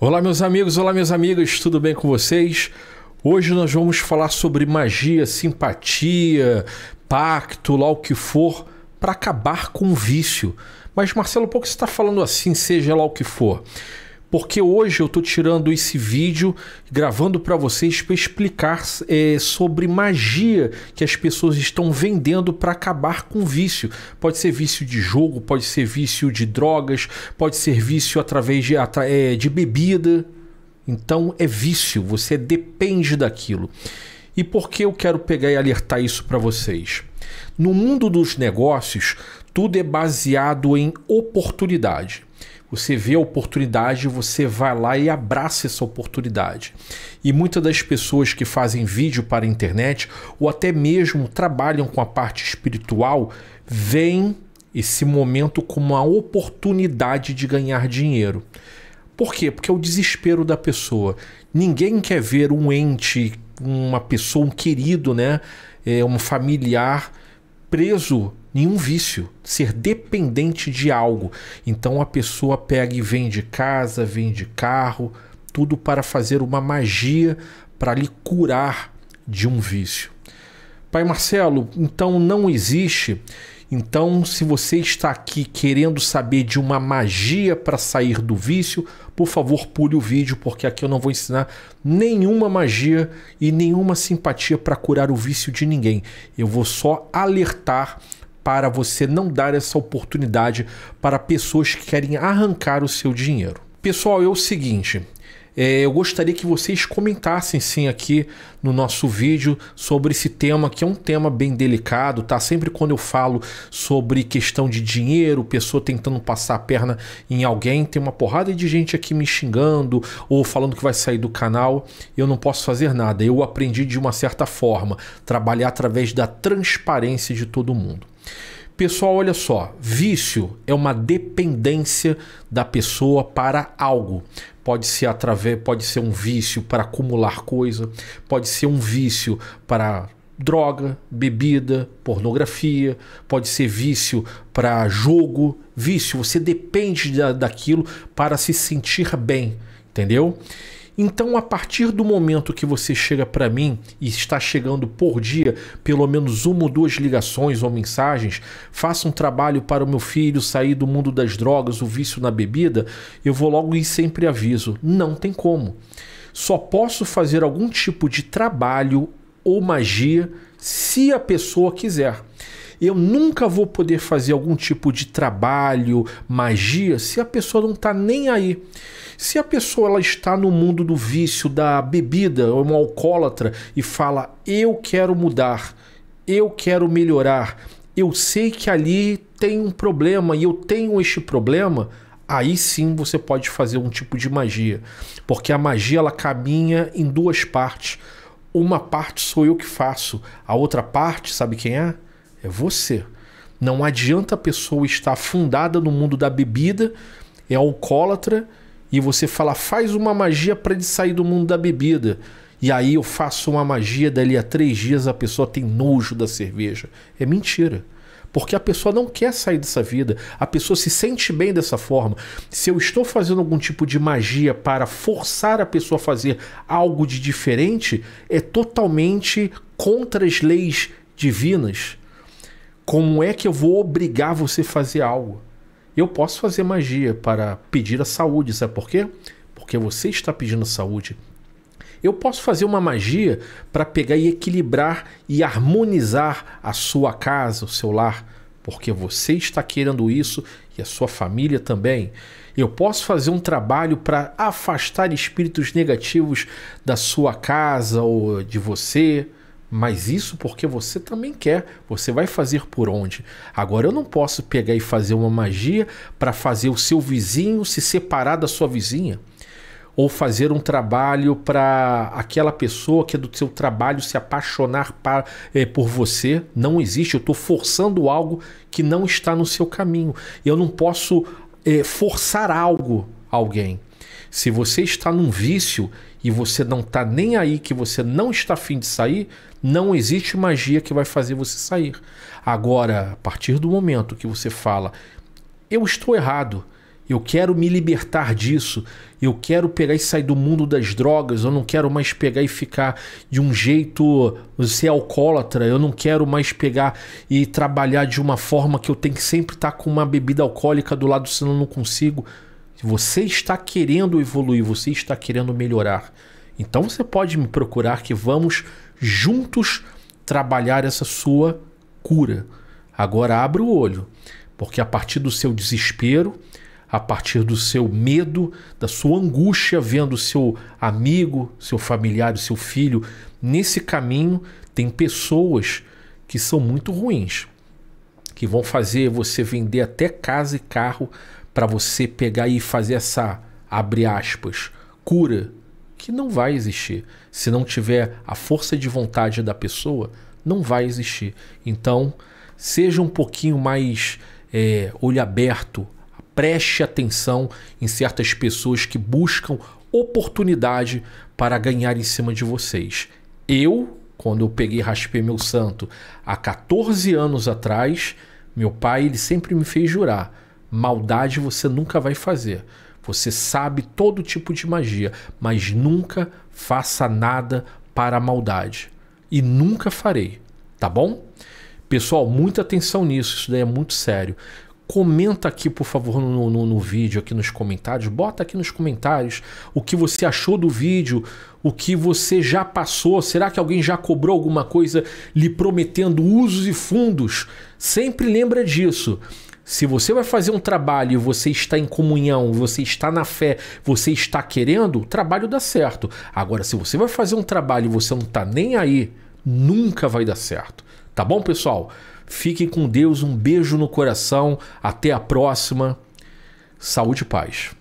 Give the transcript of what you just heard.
Olá, meus amigos, olá, minhas amigas, tudo bem com vocês? Hoje nós vamos falar sobre magia, simpatia, pacto, lá o que for, para acabar com o vício. Mas, Marcelo, por que você está falando assim, seja lá o que for? porque hoje eu estou tirando esse vídeo, gravando para vocês para explicar é, sobre magia que as pessoas estão vendendo para acabar com vício. Pode ser vício de jogo, pode ser vício de drogas, pode ser vício através de, é, de bebida. Então é vício, você depende daquilo. E por que eu quero pegar e alertar isso para vocês? No mundo dos negócios, tudo é baseado em oportunidade você vê a oportunidade, você vai lá e abraça essa oportunidade. E muitas das pessoas que fazem vídeo para a internet ou até mesmo trabalham com a parte espiritual veem esse momento como uma oportunidade de ganhar dinheiro. Por quê? Porque é o desespero da pessoa. Ninguém quer ver um ente, uma pessoa, um querido, né? É, um familiar preso nenhum vício, ser dependente de algo. Então a pessoa pega e vende casa, vende carro, tudo para fazer uma magia para lhe curar de um vício. Pai Marcelo, então não existe. Então, se você está aqui querendo saber de uma magia para sair do vício, por favor, pule o vídeo, porque aqui eu não vou ensinar nenhuma magia e nenhuma simpatia para curar o vício de ninguém. Eu vou só alertar para você não dar essa oportunidade para pessoas que querem arrancar o seu dinheiro. Pessoal, é o seguinte, é, eu gostaria que vocês comentassem sim aqui no nosso vídeo sobre esse tema, que é um tema bem delicado, tá? Sempre quando eu falo sobre questão de dinheiro, pessoa tentando passar a perna em alguém, tem uma porrada de gente aqui me xingando ou falando que vai sair do canal, eu não posso fazer nada. Eu aprendi de uma certa forma, trabalhar através da transparência de todo mundo. Pessoal, olha só, vício é uma dependência da pessoa para algo. Pode ser através, pode ser um vício para acumular coisa, pode ser um vício para droga, bebida, pornografia, pode ser vício para jogo, vício, você depende da, daquilo para se sentir bem, entendeu? Então, a partir do momento que você chega para mim e está chegando por dia pelo menos uma ou duas ligações ou mensagens, faça um trabalho para o meu filho sair do mundo das drogas, o vício na bebida, eu vou logo e sempre aviso: não tem como. Só posso fazer algum tipo de trabalho ou magia se a pessoa quiser. Eu nunca vou poder fazer algum tipo de trabalho, magia, se a pessoa não está nem aí. Se a pessoa ela está no mundo do vício, da bebida, é uma alcoólatra e fala: "Eu quero mudar, eu quero melhorar, eu sei que ali tem um problema e eu tenho este problema", aí sim você pode fazer um tipo de magia, porque a magia ela caminha em duas partes. Uma parte sou eu que faço, a outra parte, sabe quem é? É você. Não adianta a pessoa estar afundada no mundo da bebida, é alcoólatra, e você fala, faz uma magia para ele sair do mundo da bebida. E aí eu faço uma magia, dali a três dias a pessoa tem nojo da cerveja. É mentira. Porque a pessoa não quer sair dessa vida, a pessoa se sente bem dessa forma. Se eu estou fazendo algum tipo de magia para forçar a pessoa a fazer algo de diferente, é totalmente contra as leis divinas. Como é que eu vou obrigar você a fazer algo? Eu posso fazer magia para pedir a saúde, sabe por quê? Porque você está pedindo saúde. Eu posso fazer uma magia para pegar e equilibrar e harmonizar a sua casa, o seu lar, porque você está querendo isso e a sua família também. Eu posso fazer um trabalho para afastar espíritos negativos da sua casa ou de você. Mas isso porque você também quer, você vai fazer por onde? Agora eu não posso pegar e fazer uma magia para fazer o seu vizinho se separar da sua vizinha, ou fazer um trabalho para aquela pessoa que é do seu trabalho se apaixonar pra, é, eh, por você. Não existe, eu estou forçando algo que não está no seu caminho. Eu não posso é, forçar algo a alguém. Se você está num vício e você não está nem aí, que você não está afim de sair, não existe magia que vai fazer você sair. Agora, a partir do momento que você fala, eu estou errado, eu quero me libertar disso, eu quero pegar e sair do mundo das drogas, eu não quero mais pegar e ficar de um jeito ser alcoólatra, eu não quero mais pegar e trabalhar de uma forma que eu tenho que sempre estar tá com uma bebida alcoólica do lado, senão eu não consigo. Você está querendo evoluir, você está querendo melhorar. Então você pode me procurar que vamos juntos trabalhar essa sua cura. Agora abra o olho, porque a partir do seu desespero, a partir do seu medo, da sua angústia vendo seu amigo, seu familiar, seu filho nesse caminho, tem pessoas que são muito ruins, que vão fazer você vender até casa e carro para você pegar e fazer essa abre aspas cura que não vai existir se não tiver a força de vontade da pessoa não vai existir então seja um pouquinho mais é, olho aberto preste atenção em certas pessoas que buscam oportunidade para ganhar em cima de vocês eu quando eu peguei e raspei meu santo há 14 anos atrás meu pai ele sempre me fez jurar Maldade você nunca vai fazer. Você sabe todo tipo de magia, mas nunca faça nada para a maldade. E nunca farei, tá bom? Pessoal, muita atenção nisso, isso daí é muito sério. Comenta aqui, por favor, no, no, no, vídeo, aqui nos comentários. Bota aqui nos comentários o que você achou do vídeo, o que você já passou. Será que alguém já cobrou alguma coisa lhe prometendo usos e fundos? Sempre lembra disso. Se você vai fazer um trabalho e você está em comunhão, você está na fé, você está querendo, o trabalho dá certo. Agora, se você vai fazer um trabalho e você não está nem aí, nunca vai dar certo. Tá bom, pessoal? Fiquem com Deus, um beijo no coração, até a próxima. Saúde e paz.